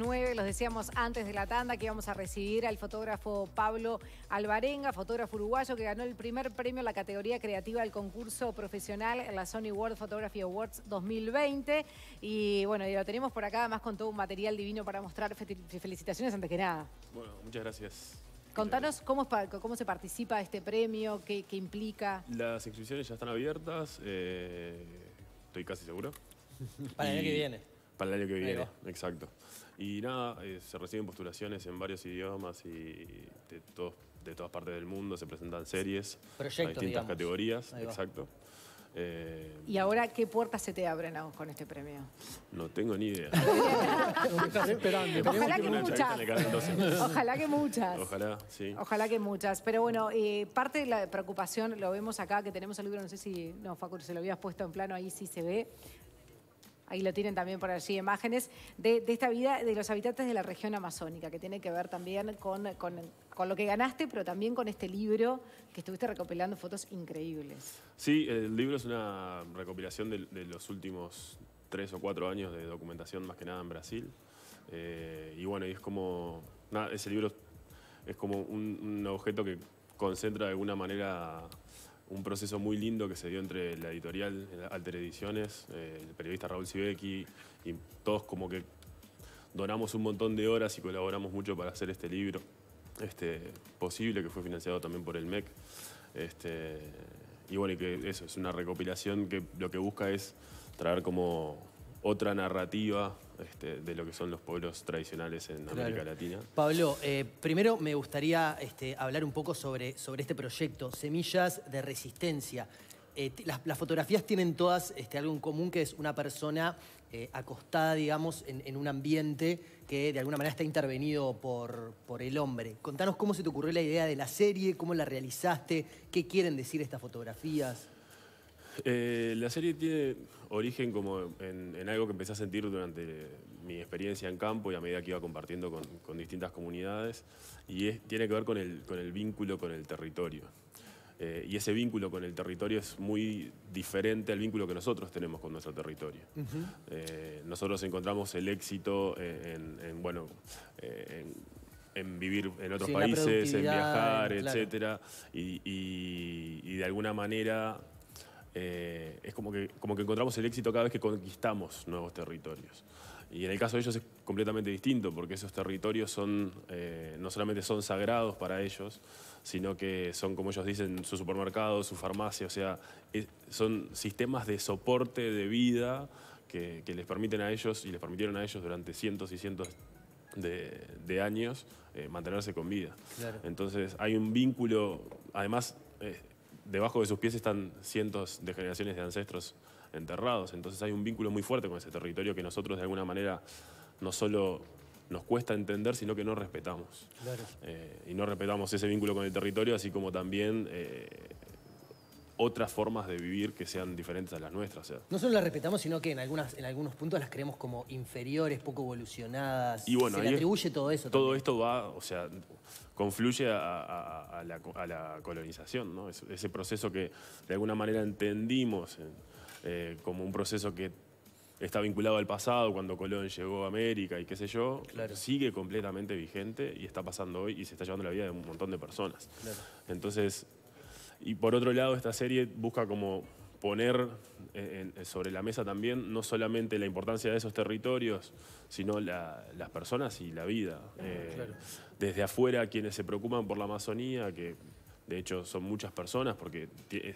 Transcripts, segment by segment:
Los decíamos antes de la tanda que íbamos a recibir al fotógrafo Pablo Alvarenga, fotógrafo uruguayo que ganó el primer premio en la categoría creativa del concurso profesional en la Sony World Photography Awards 2020. Y bueno, ya lo tenemos por acá, además con todo un material divino para mostrar. Felicitaciones antes que nada. Bueno, muchas gracias. Contanos cómo, cómo se participa este premio, qué, implica. Las inscripciones ya están abiertas, eh, estoy casi seguro. Para el año que viene. Para el año que viene, exacto. Y nada, eh, se reciben postulaciones en varios idiomas y de, todas partes del mundo se presentan series, Proyectos, distintas categorías, exacto. ¿Y ahora qué puertas se te abren con este premio? No tengo ni idea. estás esperando. Ojalá que, muchas. Ojalá que muchas. Ojalá, sí. Ojalá que muchas. Pero bueno, eh, parte de la preocupación, lo vemos acá, que tenemos el libro, no sé si, no, Facu, se lo habías puesto en plano, ahí sí se ve, ahí lo tienen también por allí, imágenes de, esta vida de los habitantes de la región amazónica, que tiene que ver también con, lo que ganaste, pero también con este libro que estuviste recopilando fotos increíbles. Sí, el libro es una recopilación de, los últimos tres o cuatro años de documentación, más que nada en Brasil. Eh, y bueno, es como, nada, ese libro es como un, un objeto que concentra de alguna manera un proceso muy lindo que se dio entre la editorial Alter Ediciones, eh, el periodista Raúl Sibeki y todos como que donamos un montón de horas y colaboramos mucho para hacer este libro este, posible, que fue financiado también por el MEC. Este, y bueno, y que eso, es una recopilación que lo que busca es traer como otra narrativa este, de lo que son los pueblos tradicionales en América Latina. Pablo, eh, primero me gustaría este, hablar un poco sobre, sobre este proyecto, Semillas de Resistencia. Eh, las, fotografías tienen todas este, algo en común, que es una persona eh, acostada, digamos, en, un ambiente que de alguna manera está intervenido por, por el hombre. Contanos cómo se te ocurrió la idea de la serie, cómo la realizaste, qué quieren decir estas fotografías. Eh, la serie tiene origen como en, algo que empecé a sentir durante mi experiencia en campo y a medida que iba compartiendo con, distintas comunidades, y tiene que ver con el, vínculo con el territorio. Eh, y ese vínculo con el territorio es muy diferente al vínculo que nosotros tenemos con nuestro territorio. Eh, nosotros encontramos el éxito en, bueno, en, vivir en otros países, en viajar, etc. etcétera, y, de alguna manera eh, es como que, como que encontramos el éxito cada vez que conquistamos nuevos territorios. Y en el caso de ellos es completamente distinto, porque esos territorios son, eh, no solamente son sagrados para ellos, sino que son, como ellos dicen, su supermercado, su farmacia, o sea, son sistemas de soporte de vida que, les permiten a ellos y les permitieron a ellos durante cientos y cientos de, años eh, mantenerse con vida. Entonces hay un vínculo, además, debajo de sus pies están cientos de generaciones de ancestros enterrados. Entonces hay un vínculo muy fuerte con ese territorio que nosotros de alguna manera no solo nos cuesta entender, sino que no respetamos. Eh, y no respetamos ese vínculo con el territorio, así como también eh, otras formas de vivir que sean diferentes a las nuestras. No solo las respetamos, sino que en, algunas, en algunos puntos las creemos como inferiores, poco evolucionadas. Y bueno, se le atribuye todo eso. Todo esto va, o sea, confluye a, la, colonización, ¿no? ese proceso que de alguna manera entendimos eh, eh, como un proceso que está vinculado al pasado, cuando Colón llegó a América y qué sé yo, sigue completamente vigente y está pasando hoy y se está llevando la vida de un montón de personas. Claro. Entonces, y por otro lado, esta serie busca como poner eh, eh, sobre la mesa también no solamente la importancia de esos territorios, sino las personas y la vida. Ah, eh, desde afuera, quienes se preocupan por la Amazonía, que de hecho son muchas personas porque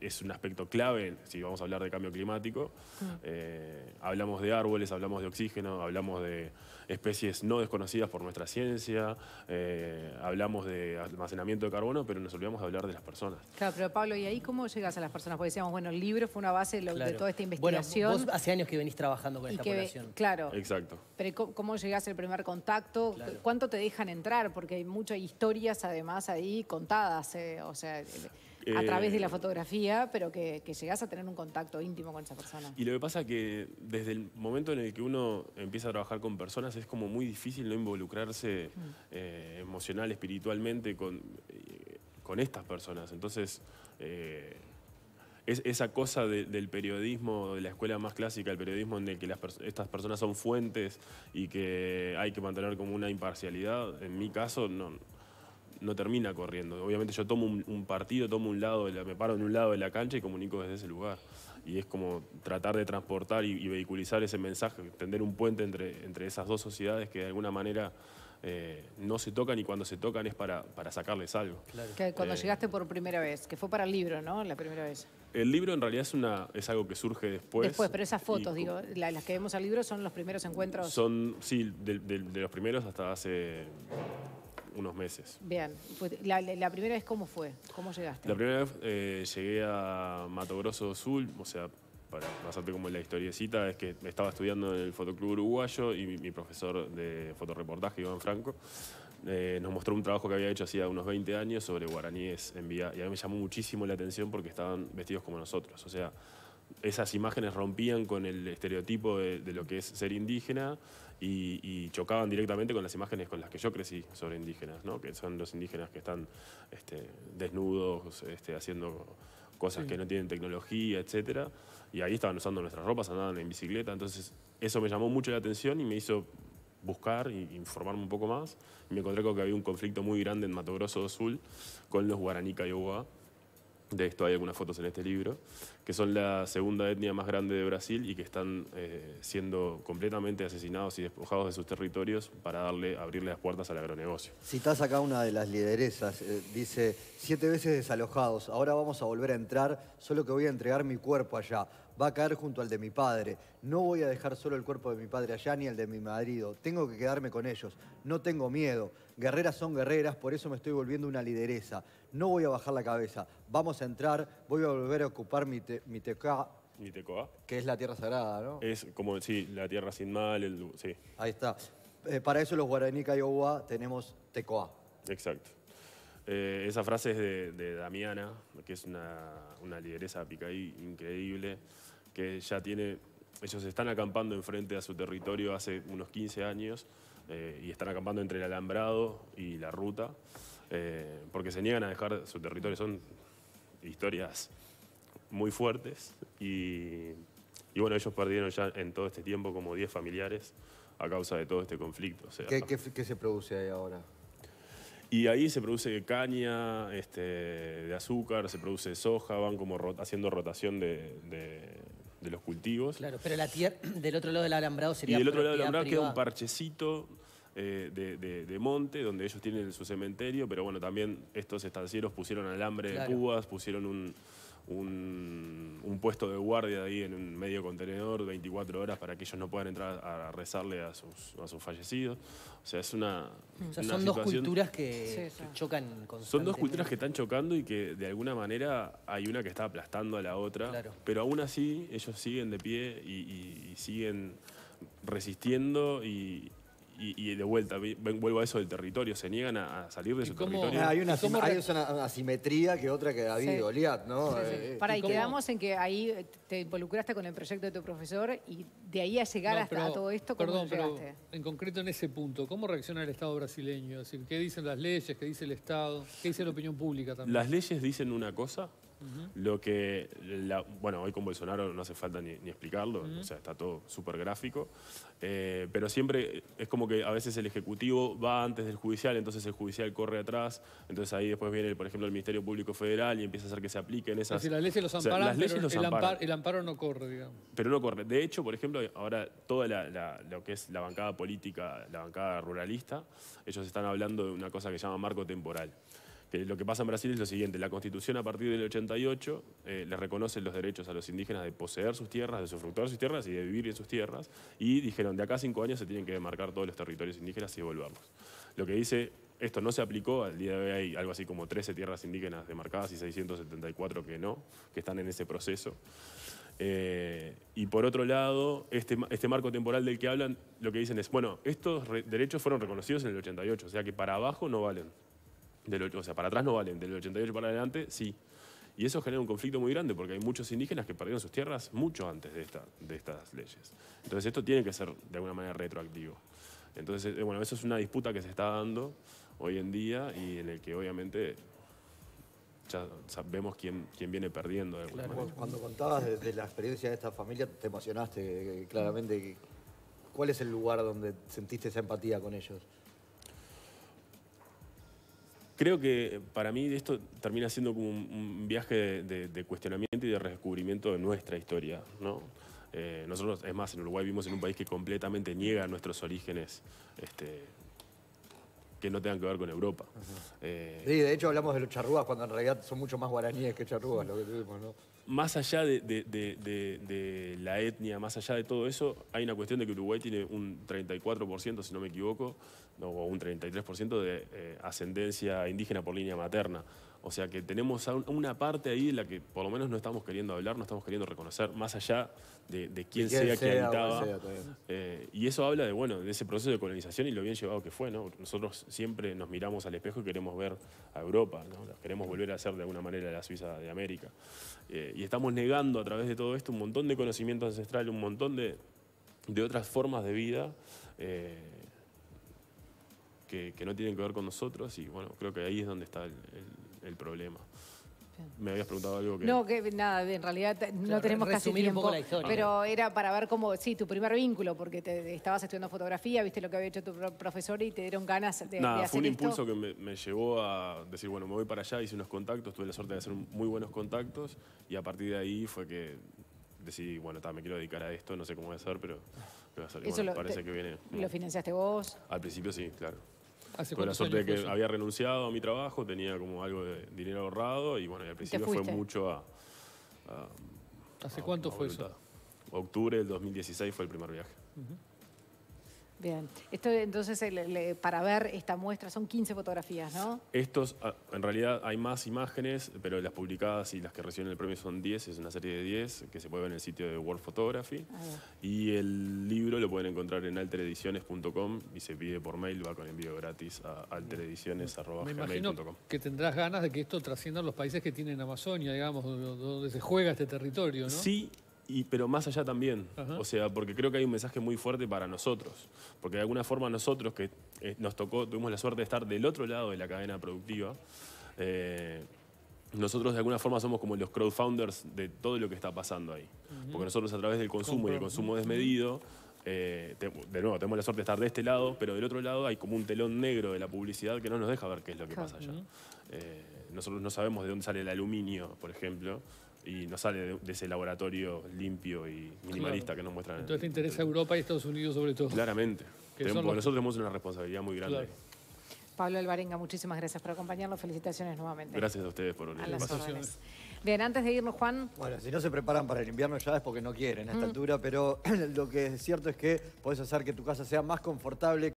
es un aspecto clave si vamos a hablar de cambio climático. Mm. Eh, hablamos de árboles, hablamos de oxígeno, hablamos de especies no desconocidas por nuestra ciencia, eh, hablamos de almacenamiento de carbono, pero nos olvidamos de hablar de las personas. Claro, pero Pablo, ¿y ahí cómo llegas a las personas? Porque decíamos, bueno, el libro fue una base de, toda esta investigación. Bueno, vos hace años que venís trabajando con esta población. Claro. Exacto. Pero ¿cómo, llegas llegás al primer contacto? ¿Cuánto te dejan entrar? Porque hay muchas historias además ahí contadas. Eh, o sea, eh, a través de la eh, fotografía, pero que, que llegás a tener un contacto íntimo con esa persona. Y lo que pasa que desde el momento en el que uno empieza a trabajar con personas es como muy difícil no involucrarse mm. eh, emocional, espiritualmente con, con estas personas. Entonces es esa cosa del periodismo, de la escuela más clásica, el periodismo en el que estas personas son fuentes y que hay que mantener como una imparcialidad, en mi caso no, no termina corriendo. Obviamente yo tomo un, partido, tomo un lado, me paro en un lado de la cancha y comunico desde ese lugar. Y es como tratar de transportar y, vehiculizar ese mensaje, tender un puente entre, entre esas dos sociedades que de alguna manera eh, no se tocan y cuando se tocan es para, para sacarles algo. Que cuando eh, llegaste por primera vez, que fue para el libro, ¿no? La primera vez. El libro en realidad es, algo que surge después. Después, pero esas fotos, digo, las que vemos al libro son los primeros encuentros. Son, sí, de los primeros hasta hace unos meses. Bien, pues, la, la primera vez cómo fue? ¿Cómo llegaste? La primera vez eh, llegué a Mato Grosso Azul, Sul, o sea, para pasarte como la historiecita, es que estaba estudiando en el Fotoclub Uruguayo y mi, profesor de fotoreportaje, Iván Franco, eh, nos mostró un trabajo que había hecho hacía unos 20 años sobre guaraníes en vía. Y a mí me llamó muchísimo la atención porque estaban vestidos como nosotros. O sea, esas imágenes rompían con el estereotipo de, lo que es ser indígena y, chocaban directamente con las imágenes con las que yo crecí sobre indígenas, ¿no? que son los indígenas que están este, desnudos, este, haciendo cosas que no tienen tecnología, etc. Y ahí estaban usando nuestras ropas, andaban en bicicleta, entonces eso me llamó mucho la atención y me hizo buscar e informarme un poco más. me encontré con que había un conflicto muy grande en Mato Grosso do Sul con los guaraní de esto hay algunas fotos en este libro, que son la segunda etnia más grande de Brasil y que están eh, siendo completamente asesinados y despojados de sus territorios para darle, abrirle las puertas al agronegocio. estás acá una de las lideresas, eh, dice, siete veces desalojados, ahora vamos a volver a entrar, solo que voy a entregar mi cuerpo allá va a caer junto al de mi padre. No voy a dejar solo el cuerpo de mi padre allá ni el de mi marido. Tengo que quedarme con ellos. No tengo miedo. Guerreras son guerreras, por eso me estoy volviendo una lideresa. No voy a bajar la cabeza. Vamos a entrar, voy a volver a ocupar mi, te, mi teca, Que es la tierra sagrada, ¿no? Es como, sí, la tierra sin mal, el, sí. Ahí está. Eh, para eso los guaraní Cayowa tenemos Tecoa. Exacto. Eh, esa frase es de, Damiana, que es una, lideresa picaí, increíble que ya tiene, ellos están acampando enfrente a su territorio hace unos 15 años eh, y están acampando entre el alambrado y la ruta, eh, porque se niegan a dejar su territorio, son historias muy fuertes y, bueno, ellos perdieron ya en todo este tiempo como 10 familiares a causa de todo este conflicto. ¿Qué, se produce ahí ahora? Y ahí se produce caña este, de azúcar, se produce soja, van como haciendo rotación de, de los cultivos. Claro, pero la tierra del otro lado del alambrado sería. Y del otro lado del alambrado queda un parchecito eh, de, monte donde ellos tienen su cementerio, pero bueno, también estos estancieros pusieron alambre de púas, pusieron un un, puesto de guardia ahí en un medio contenedor 24 horas para que ellos no puedan entrar a rezarle a sus, a sus fallecidos. O sea, es una. son dos culturas que, chocan Son dos culturas que están chocando y que de alguna manera hay una que está aplastando a la otra. Pero aún así, ellos siguen de pie y siguen resistiendo y, y, de vuelta, vuelvo a eso del territorio, se niegan a, salir de su territorio. Ah, hay una, asimetría que otra que David sí. Goliat, ¿no? Eh, eh, Para, y, quedamos en que ahí te involucraste con el proyecto de tu profesor y de ahí a llegar hasta todo esto, ¿cómo perdón, Pero en concreto en ese punto, ¿cómo reacciona el Estado brasileño? Es decir, ¿Qué dicen las leyes? ¿Qué dice el Estado? ¿Qué dice la opinión pública también? Las leyes dicen una cosa lo que, bueno, hoy con Bolsonaro no hace falta ni, explicarlo, o sea, está todo súper gráfico, eh, pero siempre es como que a veces el Ejecutivo va antes del Judicial, entonces el Judicial corre atrás, entonces ahí después viene, por ejemplo, el Ministerio Público Federal y empieza a hacer que se apliquen esas... Es las leyes los amparan, el, amparo no corre, digamos. Pero no corre. De hecho, por ejemplo, ahora toda lo que es la bancada política, la bancada ruralista, ellos están hablando de una cosa que se llama marco temporal lo que pasa en Brasil es lo siguiente, la Constitución a partir del 88 eh, les reconoce los derechos a los indígenas de poseer sus tierras, de sufructuar sus tierras y de vivir en sus tierras, y dijeron, de acá a cinco años se tienen que demarcar todos los territorios indígenas y volvamos. Lo que dice, esto no se aplicó, al día de hoy hay algo así como 13 tierras indígenas demarcadas y 674 que no, que están en ese proceso. Eh, y por otro lado, este, este, marco temporal del que hablan, lo que dicen es, bueno, estos derechos fueron reconocidos en el 88, o sea que para abajo no valen. Del, o sea, para atrás no valen, del 88 para adelante sí. Y eso genera un conflicto muy grande porque hay muchos indígenas que perdieron sus tierras mucho antes de, esta, de estas leyes. Entonces esto tiene que ser de alguna manera retroactivo. Entonces, eh, bueno, eso es una disputa que se está dando hoy en día y en el que obviamente ya sabemos quién, quién viene perdiendo. De alguna manera. Cuando contabas de, de, la experiencia de esta familia, te emocionaste eh, claramente. ¿Cuál es el lugar donde sentiste esa empatía con ellos? creo que eh, para mí esto termina siendo como un, viaje de, cuestionamiento y de redescubrimiento de nuestra historia, ¿no? Eh, nosotros, es más, en Uruguay vivimos en un país que completamente niega nuestros orígenes este, que no tengan que ver con Europa. Eh, sí, de hecho hablamos de los charrúas cuando en realidad son mucho más guaraníes que charrúas lo que ¿no? Más allá de, de, la etnia, más allá de todo eso, hay una cuestión de que Uruguay tiene un 34%, si no me equivoco, o un 33% de eh, ascendencia indígena por línea materna. O sea que tenemos una parte ahí de la que por lo menos no estamos queriendo hablar, no estamos queriendo reconocer, más allá de, quién, sea, que habitaba. Eh, y eso habla de, bueno, de ese proceso de colonización y lo bien llevado que fue, Nosotros siempre nos miramos al espejo y queremos ver a Europa, Queremos volver a ser de alguna manera la Suiza de América. Eh, y estamos negando a través de todo esto un montón de conocimiento ancestral, un montón de, otras formas de vida que, no tienen que ver con nosotros y bueno, creo que ahí es donde está el, problema. Me habías preguntado algo que... No, que nada, en realidad no tenemos casi tiempo, un poco la historia. Pero era para ver cómo, sí, tu primer vínculo, porque te, estabas estudiando fotografía, viste lo que había hecho tu profesor y te dieron ganas de, nada, fue un impulso que me, llevó a decir, bueno, me voy para allá, hice unos contactos, tuve la suerte de hacer muy buenos contactos y a partir de ahí fue que decidí, bueno, está me quiero dedicar a esto, no sé cómo voy a hacer, pero, Eso parece que viene. ¿Lo financiaste vos? Al principio sí, claro. Por la suerte de que había renunciado a mi trabajo, tenía como algo de dinero ahorrado y bueno, al principio fue mucho a... ¿Hace cuánto fue eso? Octubre del 2016 fue el primer viaje. Bien, esto entonces eh, para ver esta muestra son 15 fotografías, ¿no? Estos, ah, en realidad hay más imágenes, pero las publicadas y las que reciben el premio son 10, es una serie de 10 que se puede ver en el sitio de World Photography. Y el libro lo pueden encontrar en alterediciones.com y se pide por mail, va con envío gratis a alterediciones.com. que tendrás ganas de que esto trascienda los países que tienen Amazonia, digamos, donde se juega este territorio, ¿no? Sí, pero más allá también. O sea, porque creo que hay un mensaje muy fuerte para nosotros. Porque de alguna forma nosotros que eh, nos tocó, tuvimos la suerte de estar del otro lado de la cadena productiva, eh, nosotros de alguna forma somos como los crowdfounders de todo lo que está pasando ahí. Porque nosotros a través del consumo y el consumo desmedido, eh, de nuevo, tenemos la suerte de estar de este lado, pero del otro lado hay como un telón negro de la publicidad que no nos deja ver qué es lo que pasa allá. nosotros no sabemos de dónde sale el aluminio, por ejemplo, y no sale de ese laboratorio limpio y minimalista que nos muestran. Entonces te interesa Europa y Estados Unidos sobre todo. Claramente. Tenemos, Nosotros tenemos una responsabilidad muy grande. Pablo Alvarenga, muchísimas gracias por acompañarnos. Felicitaciones nuevamente. Gracias a ustedes por A las Bien, antes de irnos, Juan. Bueno, si no se preparan para el invierno ya es porque no quieren a esta mm. altura, pero lo que es cierto es que puedes hacer que tu casa sea más confortable.